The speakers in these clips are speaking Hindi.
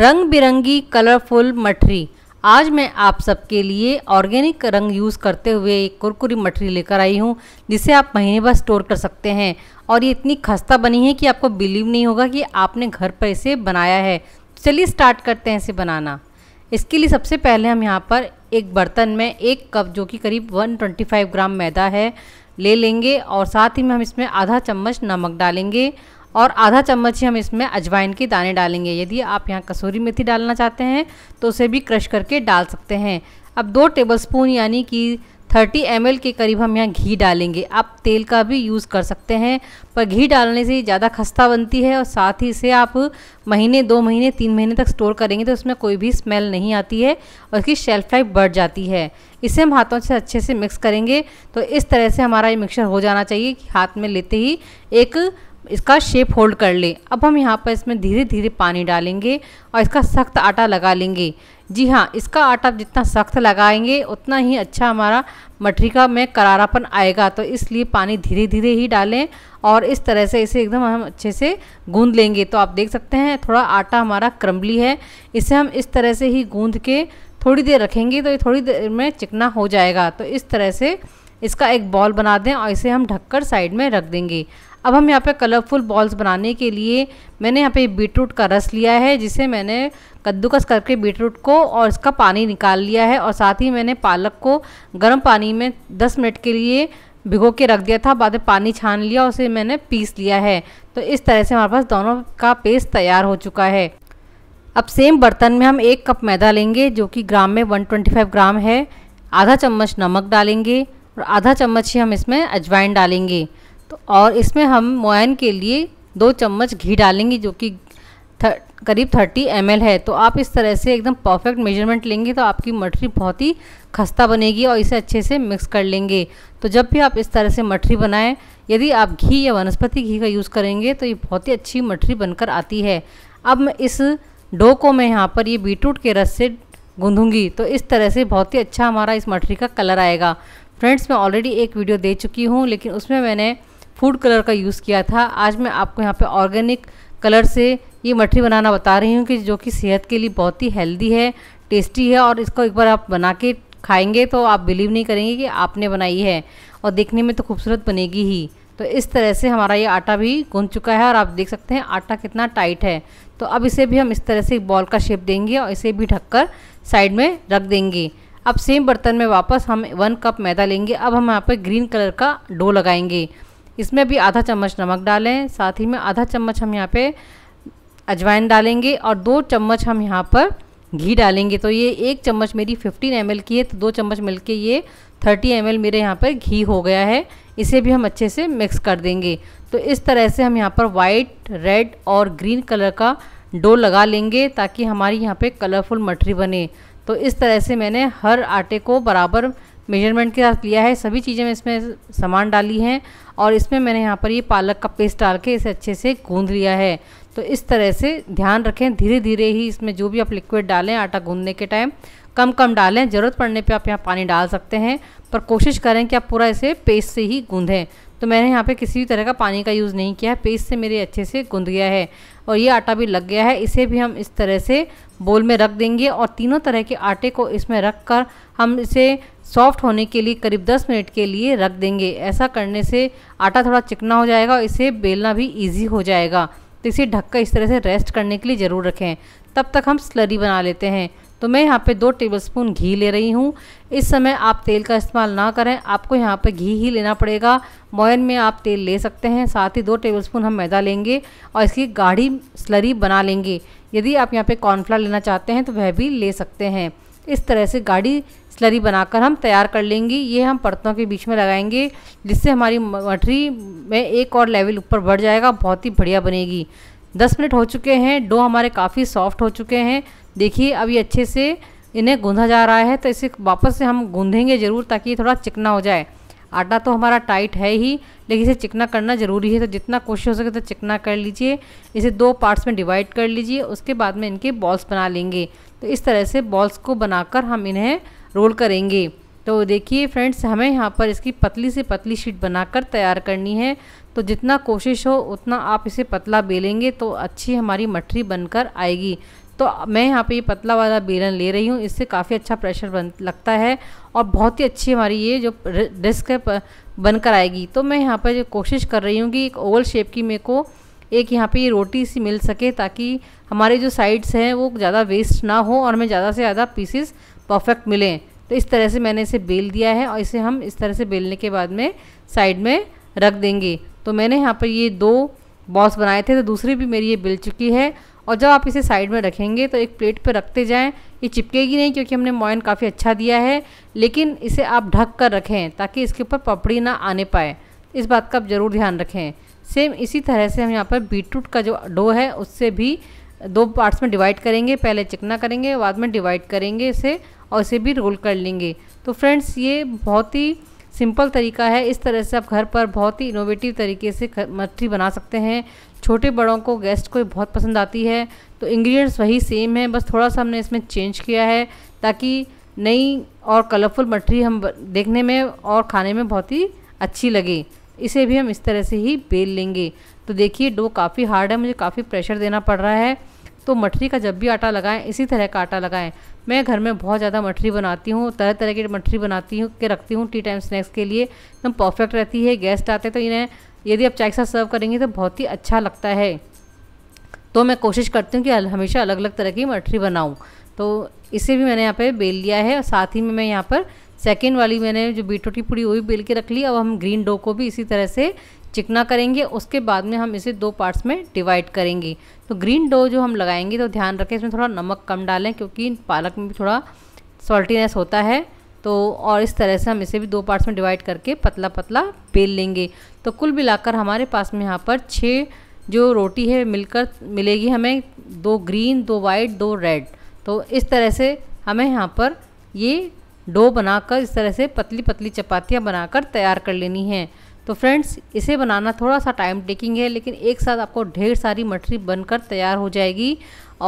रंग बिरंगी कलरफुल मठरी आज मैं आप सबके लिए ऑर्गेनिक रंग यूज़ करते हुए एक कुरकुरी मठरी लेकर आई हूँ जिसे आप महीने भर स्टोर कर सकते हैं और ये इतनी खस्ता बनी है कि आपको बिलीव नहीं होगा कि आपने घर पर इसे बनाया है चलिए स्टार्ट करते हैं इसे बनाना इसके लिए सबसे पहले हम यहाँ पर एक बर्तन में एक कप जो कि करीब 125 ग्राम मैदा है ले लेंगे और साथ ही में हम इसमें आधा चम्मच नमक डालेंगे और आधा चम्मच ही हम इसमें अजवाइन के दाने डालेंगे यदि आप यहाँ कसूरी मेथी डालना चाहते हैं तो उसे भी क्रश करके डाल सकते हैं अब दो टेबलस्पून यानी कि 30 एम के करीब हम यहाँ घी डालेंगे आप तेल का भी यूज़ कर सकते हैं पर घी डालने से ज़्यादा खस्ता बनती है और साथ ही इसे आप महीने दो महीने तीन महीने तक स्टोर करेंगे तो उसमें कोई भी स्मेल नहीं आती है और इसकी शेल्फ लाइफ बढ़ जाती है इसे हम हाथों से अच्छे से मिक्स करेंगे तो इस तरह से हमारा ये मिक्सर हो जाना चाहिए कि हाथ में लेते ही एक इसका शेप होल्ड कर ले अब हम यहाँ पर इसमें धीरे धीरे पानी डालेंगे और इसका सख्त आटा लगा लेंगे जी हाँ इसका आटा जितना सख्त लगाएंगे उतना ही अच्छा हमारा का में करारापन आएगा तो इसलिए पानी धीरे धीरे ही डालें और इस तरह से इसे एकदम हम अच्छे से गूंद लेंगे तो आप देख सकते हैं थोड़ा आटा हमारा क्रम्बली है इसे हम इस तरह से ही गूँद के थोड़ी देर रखेंगे तो ये थोड़ी देर में चिकना हो जाएगा तो इस तरह से इसका एक बॉल बना दें और इसे हम ढककर साइड में रख देंगे अब हम यहाँ पे कलरफुल बॉल्स बनाने के लिए मैंने यहाँ पे बीटरूट का रस लिया है जिसे मैंने कद्दूकस करके बीटरूट को और इसका पानी निकाल लिया है और साथ ही मैंने पालक को गर्म पानी में दस मिनट के लिए भिगो के रख दिया था बाद में पानी छान लिया और उसे मैंने पीस लिया है तो इस तरह से हमारे पास दोनों का पेस्ट तैयार हो चुका है अब सेम बर्तन में हम एक कप मैदा लेंगे जो कि ग्राम में 125 ग्राम है आधा चम्मच नमक डालेंगे और आधा चम्मच ही हम इसमें अजवाइन डालेंगे तो और इसमें हम मोयन के लिए दो चम्मच घी डालेंगे जो कि करीब 30 एम है तो आप इस तरह से एकदम परफेक्ट मेजरमेंट लेंगे तो आपकी मठरी बहुत ही खस्ता बनेगी और इसे अच्छे से मिक्स कर लेंगे तो जब भी आप इस तरह से मठरी बनाएं यदि आप घी या वनस्पति घी का यूज़ करेंगे तो ये बहुत ही अच्छी मठरी बनकर आती है अब मैं इस डो को मैं यहाँ पर ये बीटरूट के रस से गूँधूँगी तो इस तरह से बहुत ही अच्छा हमारा इस मठरी का कलर आएगा फ्रेंड्स मैं ऑलरेडी एक वीडियो दे चुकी हूँ लेकिन उसमें मैंने फूड कलर का यूज़ किया था आज मैं आपको यहाँ पे ऑर्गेनिक कलर से ये मठरी बनाना बता रही हूँ कि जो कि सेहत के लिए बहुत ही हेल्दी है टेस्टी है और इसको एक बार आप बना के खाएंगे तो आप बिलीव नहीं करेंगे कि आपने बनाई है और देखने में तो खूबसूरत बनेगी ही तो इस तरह से हमारा ये आटा भी गूंथ चुका है और आप देख सकते हैं आटा कितना टाइट है तो अब इसे भी हम इस तरह से बॉल का शेप देंगे और इसे भी ढककर साइड में रख देंगे अब सेम बर्तन में वापस हम वन कप मैदा लेंगे अब हम यहाँ पर ग्रीन कलर का डो लगाएंगे इसमें भी आधा चम्मच नमक डालें साथ ही में आधा चम्मच हम यहाँ पे अजवाइन डालेंगे और दो चम्मच हम यहाँ पर घी डालेंगे तो ये एक चम्मच मेरी 15 एम की है तो दो चम्मच मिल ये 30 एम मेरे यहाँ पर घी हो गया है इसे भी हम अच्छे से मिक्स कर देंगे तो इस तरह से हम यहाँ पर वाइट रेड और ग्रीन कलर का डो लगा लेंगे ताकि हमारी यहाँ पे कलरफुल मठरी बने तो इस तरह से मैंने हर आटे को बराबर मेजरमेंट के साथ लिया है सभी चीज़ें मैं इसमें सामान डाली हैं और इसमें मैंने यहाँ पर ये पालक का पेस्ट डाल के इसे अच्छे से गूंद लिया है तो इस तरह से ध्यान रखें धीरे धीरे ही इसमें जो भी आप लिक्विड डालें आटा गूंदने के टाइम कम कम डालें ज़रूरत पड़ने पे आप यहाँ पानी डाल सकते हैं पर कोशिश करें कि आप पूरा इसे पेस्ट से ही गूंधें तो मैंने यहाँ पे किसी भी तरह का पानी का यूज़ नहीं किया है पेस्ट से मेरे अच्छे से गूंध गया है और ये आटा भी लग गया है इसे भी हम इस तरह से बोल में रख देंगे और तीनों तरह के आटे को इसमें रख कर हम इसे सॉफ्ट होने के लिए करीब 10 मिनट के लिए रख देंगे ऐसा करने से आटा थोड़ा चिकना हो जाएगा और इसे बेलना भी ईजी हो जाएगा तो इसे ढककर इस तरह से रेस्ट करने के लिए ज़रूर रखें तब तक हम स्लरी बना लेते हैं तो मैं यहाँ पे दो टेबलस्पून घी ले रही हूँ इस समय आप तेल का इस्तेमाल ना करें आपको यहाँ पे घी ही लेना पड़ेगा मोयन में आप तेल ले सकते हैं साथ ही दो टेबलस्पून हम मैदा लेंगे और इसकी गाढ़ी स्लरी बना लेंगे यदि आप यहाँ पे कॉर्नफ्लावर लेना चाहते हैं तो वह भी ले सकते हैं इस तरह से गाढ़ी स्लरी बनाकर हम तैयार कर लेंगे ये हम परतों के बीच में लगाएंगे जिससे हमारी मठरी में एक और लेवल ऊपर बढ़ जाएगा बहुत ही बढ़िया बनेगी दस मिनट हो चुके हैं डो हमारे काफ़ी सॉफ्ट हो चुके हैं देखिए अभी अच्छे से इन्हें गूँधा जा रहा है तो इसे वापस से हम गूंधेंगे ज़रूर ताकि ये थोड़ा चिकना हो जाए आटा तो हमारा टाइट है ही लेकिन इसे चिकना करना ज़रूरी है तो जितना कोशिश हो सके तो चिकना कर लीजिए इसे दो पार्ट्स में डिवाइड कर लीजिए उसके बाद में इनके बॉल्स बना लेंगे तो इस तरह से बॉल्स को बनाकर हम इन्हें रोल करेंगे तो देखिए फ्रेंड्स हमें यहाँ पर इसकी पतली से पतली शीट बनाकर तैयार करनी है तो जितना कोशिश हो उतना आप इसे पतला बेलेंगे तो अच्छी हमारी मठरी बनकर आएगी तो मैं यहाँ पे ये पतला वाला बेलन ले रही हूँ इससे काफ़ी अच्छा प्रेशर बन लगता है और बहुत ही अच्छी हमारी ये जो डिस्क है बनकर आएगी तो मैं यहाँ पर जो कोशिश कर रही हूँ कि एक ओवल शेप की मेरे को एक यहाँ पे रोटी सी मिल सके ताकि हमारे जो साइड्स हैं वो ज़्यादा वेस्ट ना हो और हमें ज़्यादा से ज़्यादा पीसेस परफेक्ट मिलें तो इस तरह से मैंने इसे बेल दिया है और इसे हम इस तरह से बेलने के बाद में साइड में रख देंगे तो मैंने यहाँ पर ये दो बॉस बनाए थे तो दूसरी भी मेरी ये बिल चुकी है और जब आप इसे साइड में रखेंगे तो एक प्लेट पर रखते जाएं ये चिपकेगी नहीं क्योंकि हमने मोइन काफ़ी अच्छा दिया है लेकिन इसे आप ढक कर रखें ताकि इसके ऊपर पपड़ी ना आने पाए इस बात का आप ज़रूर ध्यान रखें सेम इसी तरह से हम यहाँ पर बीटरूट का जो डो है उससे भी दो पार्ट्स में डिवाइड करेंगे पहले चिकना करेंगे बाद में डिवाइड करेंगे इसे और इसे भी रोल कर लेंगे तो फ्रेंड्स ये बहुत ही सिंपल तरीका है इस तरह से आप घर पर बहुत ही इनोवेटिव तरीके से मछली बना सकते हैं छोटे बड़ों को गेस्ट को बहुत पसंद आती है तो इंग्रेडिएंट्स वही सेम है बस थोड़ा सा हमने इसमें चेंज किया है ताकि नई और कलरफुल मछली हम देखने में और खाने में बहुत ही अच्छी लगे इसे भी हम इस तरह से ही बेल लेंगे तो देखिए डो काफ़ी हार्ड है मुझे काफ़ी प्रेशर देना पड़ रहा है तो मठरी का जब भी आटा लगाएं इसी तरह का आटा लगाएं मैं घर में बहुत ज़्यादा मठरी बनाती हूँ तरह तरह की मठरी बनाती हूँ के रखती हूँ टी टाइम स्नैक्स के लिए एकदम परफेक्ट रहती है गेस्ट आते तो इन्हें यदि आप चाय के साथ सर्व करेंगे तो बहुत ही अच्छा लगता है तो मैं कोशिश करती हूँ कि हमेशा अलग अलग तरह की मठरी बनाऊँ तो इसे भी मैंने यहाँ पर बेल लिया है और साथ ही में मैं यहाँ पर सेकेंड वाली मैंने जो बीटरूट की पूरी वो भी बेल के रख ली अब हम ग्रीन डो को भी इसी तरह से चिकना करेंगे उसके बाद में हम इसे दो पार्ट्स में डिवाइड करेंगे तो ग्रीन डो जो हम लगाएंगे तो ध्यान रखें इसमें थोड़ा नमक कम डालें क्योंकि पालक में भी थोड़ा सॉल्टीनेस होता है तो और इस तरह से हम इसे भी दो पार्ट्स में डिवाइड करके पतला पतला बेल लेंगे तो कुल मिलाकर हमारे पास में यहाँ पर छः जो रोटी है मिलकर मिलेगी हमें दो ग्रीन दो वाइट दो रेड तो इस तरह से हमें यहाँ पर ये डो बनाकर इस तरह से पतली पतली चपातियाँ बनाकर तैयार कर लेनी हैं तो फ्रेंड्स इसे बनाना थोड़ा सा टाइम टेकिंग है लेकिन एक साथ आपको ढेर सारी मठरी बनकर तैयार हो जाएगी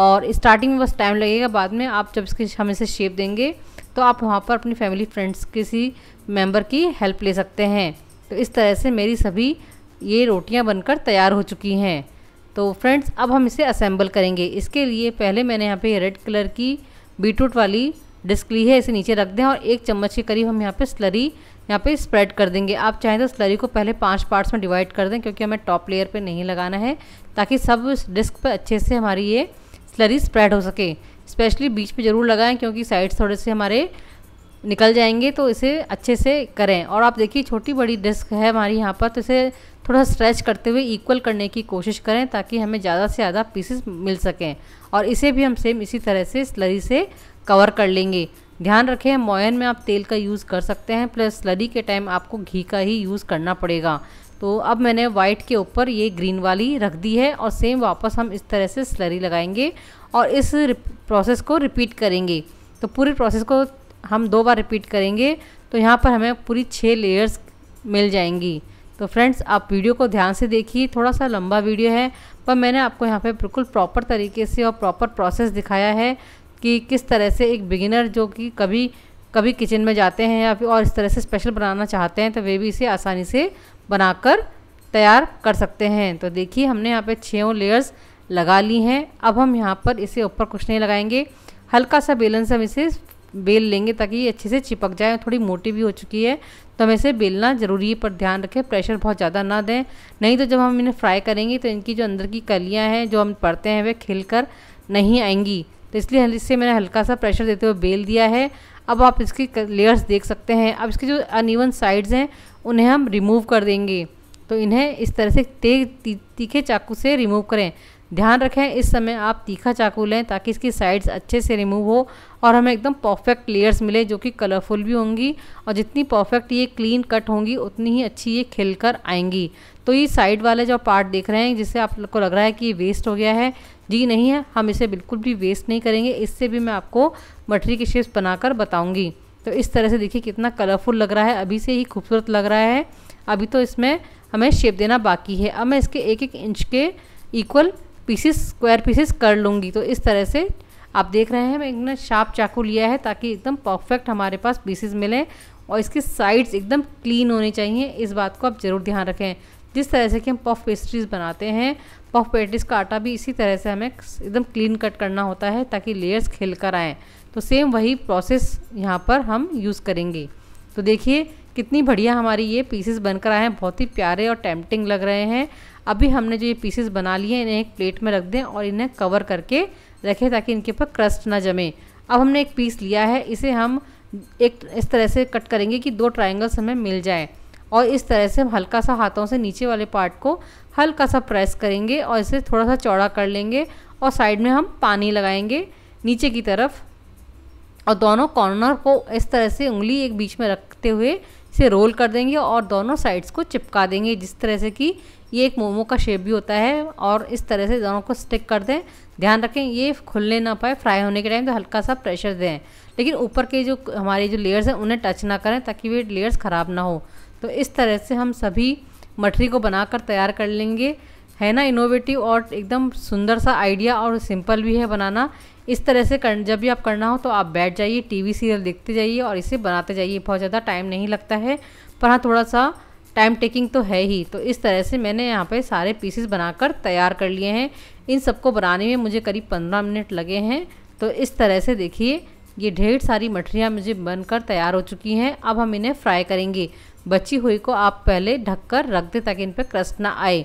और स्टार्टिंग में बस टाइम लगेगा बाद में आप जब इसकी हम इसे शेप देंगे तो आप वहाँ पर अपनी फैमिली फ्रेंड्स किसी मेंबर की हेल्प ले सकते हैं तो इस तरह से मेरी सभी ये रोटियाँ बनकर तैयार हो चुकी हैं तो फ्रेंड्स अब हम इसे असेंबल करेंगे इसके लिए पहले मैंने यहाँ पे रेड कलर की बीटरूट वाली डिस्क ली है इसे नीचे रख दें और एक चम्मच के करीब हम यहाँ पे स्लरी यहाँ पे स्प्रेड कर देंगे आप चाहें तो स्लरी को पहले पांच पार्ट्स में डिवाइड कर दें क्योंकि हमें टॉप लेयर पे नहीं लगाना है ताकि सब डिस्क पर अच्छे से हमारी ये स्लरी स्प्रेड हो सके स्पेशली बीच पे ज़रूर लगाएं क्योंकि साइड्स थोड़े से हमारे निकल जाएंगे तो इसे अच्छे से करें और आप देखिए छोटी बड़ी डिस्क है हमारी यहाँ पर तो इसे थोड़ा स्ट्रेच करते हुए इक्वल करने की कोशिश करें ताकि हमें ज़्यादा से ज़्यादा पीसेस मिल सकें और इसे भी हम सेम इसी तरह से स्लरी से कवर कर लेंगे ध्यान रखें मोयन में आप तेल का यूज़ कर सकते हैं प्लस स्लरी के टाइम आपको घी का ही यूज़ करना पड़ेगा तो अब मैंने वाइट के ऊपर ये ग्रीन वाली रख दी है और सेम वापस हम इस तरह से स्लरी लगाएंगे और इस प्रोसेस को रिपीट करेंगे तो पूरे प्रोसेस को हम दो बार रिपीट करेंगे तो यहाँ पर हमें पूरी छः लेयर्स मिल जाएंगी तो फ्रेंड्स आप वीडियो को ध्यान से देखिए थोड़ा सा लंबा वीडियो है पर मैंने आपको यहाँ पे बिल्कुल प्रॉपर तरीके से और प्रॉपर प्रोसेस दिखाया है कि किस तरह से एक बिगिनर जो कि कभी कभी किचन में जाते हैं या फिर और इस तरह से स्पेशल बनाना चाहते हैं तो वे भी इसे आसानी से बनाकर तैयार कर सकते हैं तो देखिए हमने यहाँ पर छों लेयर्स लगा ली हैं अब हम यहाँ पर इसे ऊपर कुछ नहीं लगाएंगे हल्का सा बेलन से हम इसे बेल लेंगे ताकि ये अच्छे से चिपक जाए थोड़ी मोटी भी हो चुकी है तो हमें इसे बेलना ज़रूरी है पर ध्यान रखें प्रेशर बहुत ज़्यादा ना दें नहीं तो जब हम इन्हें फ्राई करेंगे तो इनकी जो अंदर की कलियाँ हैं जो हम पढ़ते हैं वे खिल नहीं आएंगी तो इसलिए इससे मैंने हल्का सा प्रेशर देते हुए बेल दिया है अब आप इसकी लेयर्स देख सकते हैं अब इसकी जो अनइवन साइड्स हैं उन्हें हम रिमूव कर देंगे तो इन्हें इस तरह से तेज तीखे चाकू से रिमूव करें ध्यान रखें इस समय आप तीखा चाकू लें ताकि इसकी साइड्स अच्छे से रिमूव हो और हमें एकदम परफेक्ट लेयर्स मिले जो कि कलरफुल भी होंगी और जितनी परफेक्ट ये क्लीन कट होंगी उतनी ही अच्छी ये खिल कर आएंगी तो ये साइड वाले जो पार्ट देख रहे हैं जिससे आपको लग रहा है कि ये वेस्ट हो गया है जी नहीं है हम इसे बिल्कुल भी वेस्ट नहीं करेंगे इससे भी मैं आपको मटरी की शेप्स बनाकर बताऊँगी तो इस तरह से देखिए कितना कलरफुल लग रहा है अभी से ही खूबसूरत लग रहा है अभी तो इसमें हमें शेप देना बाकी है अब मैं इसके एक एक इंच के इक्वल पीसेस स्क्वायर पीसेस कर लूँगी तो इस तरह से आप देख रहे हैं मैं एकदम शार्प चाकू लिया है ताकि एकदम परफेक्ट हमारे पास पीसेस मिलें और इसकी साइड्स एकदम क्लीन होनी चाहिए इस बात को आप ज़रूर ध्यान रखें जिस तरह से कि हम पफ पेस्ट्रीज़ बनाते हैं पफ पेस्ट्रीज़ का आटा भी इसी तरह से हमें एकदम क्लीन कट करना होता है ताकि लेयर्स खिल कर आएँ तो सेम वही प्रोसेस यहाँ पर हम यूज़ करेंगे तो देखिए कितनी बढ़िया हमारी ये पीसेस बनकर आए हैं बहुत ही प्यारे और टेम्पटिंग लग रहे हैं अभी हमने जो ये पीसेस बना लिए हैं इन्हें एक प्लेट में रख दें और इन्हें कवर करके रखें ताकि इनके ऊपर क्रस्ट ना जमे अब हमने एक पीस लिया है इसे हम एक इस तरह से कट करेंगे कि दो ट्राइंगल्स हमें मिल जाए और इस तरह से हम हल्का सा हाथों से नीचे वाले पार्ट को हल्का सा प्रेस करेंगे और इसे थोड़ा सा चौड़ा कर लेंगे और साइड में हम पानी लगाएंगे नीचे की तरफ और दोनों कॉर्नर को इस तरह से उंगली एक बीच में रखते हुए इसे रोल कर देंगे और दोनों साइड्स को चिपका देंगे जिस तरह से कि ये एक मोमो का शेप भी होता है और इस तरह से दोनों को स्टिक कर दें ध्यान रखें ये खुलने ना पाए फ्राई होने के टाइम तो हल्का सा प्रेशर दें लेकिन ऊपर के जो हमारे जो लेयर्स हैं उन्हें टच ना करें ताकि वे लेयर्स ख़राब ना हो तो इस तरह से हम सभी मठरी को बनाकर तैयार कर लेंगे है ना इनोवेटिव और एकदम सुंदर सा आइडिया और सिंपल भी है बनाना इस तरह से कर जब भी आप करना हो तो आप बैठ जाइए टीवी सीरियल देखते जाइए और इसे बनाते जाइए बहुत ज़्यादा टाइम नहीं लगता है पर हाँ थोड़ा सा टाइम टेकिंग तो है ही तो इस तरह से मैंने यहाँ पे सारे पीसेस बनाकर तैयार कर लिए हैं इन सबको बनाने में मुझे करीब पंद्रह मिनट लगे हैं तो इस तरह से देखिए ये ढेर सारी मठरियाँ मुझे बनकर तैयार हो चुकी हैं अब हम इन्हें फ्राई करेंगे बची हुई को आप पहले ढककर रख दें ताकि इन पर क्रस्ट ना आए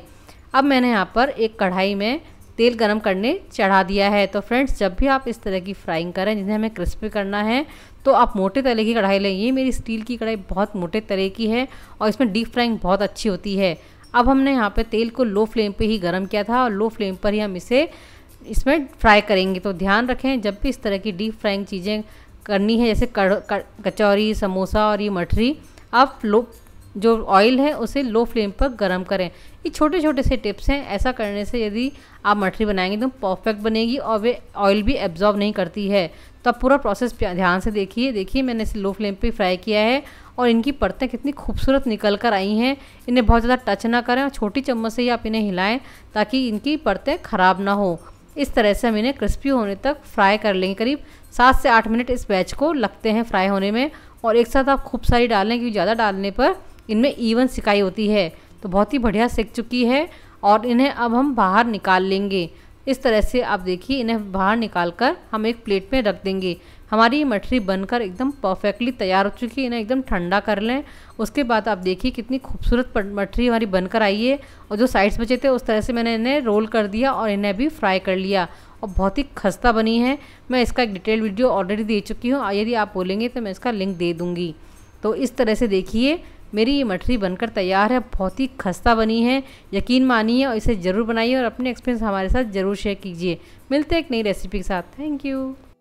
अब मैंने यहाँ पर एक कढ़ाई में तेल गरम करने चढ़ा दिया है तो फ्रेंड्स जब भी आप इस तरह की फ्राइंग करें जिन्हें हमें क्रिस्पी करना है तो आप मोटे तले की कढ़ाई लें ये मेरी स्टील की कढ़ाई बहुत मोटे तले की है और इसमें डीप फ्राइंग बहुत अच्छी होती है अब हमने यहाँ पे तेल को लो फ्लेम पे ही गर्म किया था और लो फ्लेम पर ही हम इसे इसमें फ्राई करेंगे तो ध्यान रखें जब भी इस तरह की डीप फ्राइंग चीज़ें करनी है जैसे कचौरी समोसा और ये मठरी आप लो जो ऑयल है उसे लो फ्लेम पर गर्म करें ये छोटे छोटे से टिप्स हैं ऐसा करने से यदि आप मठरी बनाएंगे तो परफेक्ट बनेगी और वे ऑयल भी एब्जॉर्ब नहीं करती है तो आप पूरा प्रोसेस ध्यान से देखिए देखिए मैंने इसे लो फ्लेम पर फ्राई किया है और इनकी परतें कितनी खूबसूरत निकल कर आई हैं इन्हें बहुत ज़्यादा टच ना करें और छोटी चम्मच से ही आप इन्हें हिलाएं ताकि इनकी परतें ख़राब ना हो इस तरह से हम इन्हें क्रिस्पी होने तक फ्राई कर लेंगे करीब सात से आठ मिनट इस बैच को लगते हैं फ्राई होने में और एक साथ आप खूब सारी डालें क्योंकि ज़्यादा डालने पर इनमें ईवन सिकाई होती है तो बहुत ही बढ़िया सीख चुकी है और इन्हें अब हम बाहर निकाल लेंगे इस तरह से आप देखिए इन्हें बाहर निकाल कर हम एक प्लेट में रख देंगे हमारी ये मठरी बनकर एकदम परफेक्टली तैयार हो चुकी है इन्हें एकदम ठंडा कर लें उसके बाद आप देखिए कितनी खूबसूरत मठरी हमारी बनकर आई है और जो साइड्स बचे थे उस तरह से मैंने इन्हें रोल कर दिया और इन्हें भी फ्राई कर लिया और बहुत ही खस्ता बनी है मैं इसका एक डिटेल वीडियो ऑलरेडी दे चुकी हूँ यदि आप बोलेंगे तो मैं इसका लिंक दे दूँगी तो इस तरह से देखिए मेरी ये मठरी बनकर तैयार है बहुत ही खस्ता बनी है यकीन मानिए और इसे ज़रूर बनाइए और अपने एक्सपीरियंस हमारे साथ ज़रूर शेयर कीजिए मिलते हैं एक नई रेसिपी के साथ थैंक यू